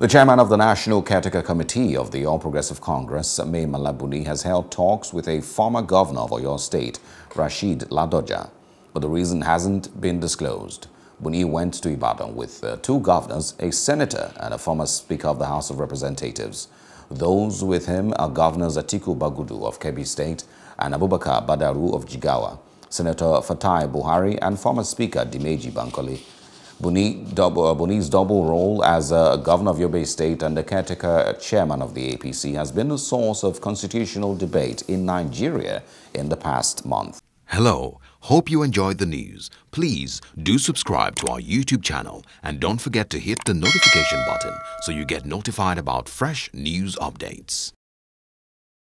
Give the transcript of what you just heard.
The chairman of the National Caretaker Committee of the All Progressive Congress, May Malabuni, has held talks with a former governor of Oyo State, Rashid Ladoja, but the reason hasn't been disclosed. Buni went to Ibadan with uh, two governors, a senator and a former Speaker of the House of Representatives. Those with him are Governors Atiku Bagudu of Kebbi State and Abubakar Badaru of Jigawa, Senator Fatai Buhari and former Speaker Dimeji Bankole. Bunni's double, uh, Buni's double role as a uh, governor of Yobe State and the caretaker uh, chairman of the APC has been a source of constitutional debate in Nigeria in the past month. Hello, hope you enjoyed the news. Please do subscribe to our YouTube channel and don't forget to hit the notification button so you get notified about fresh news updates.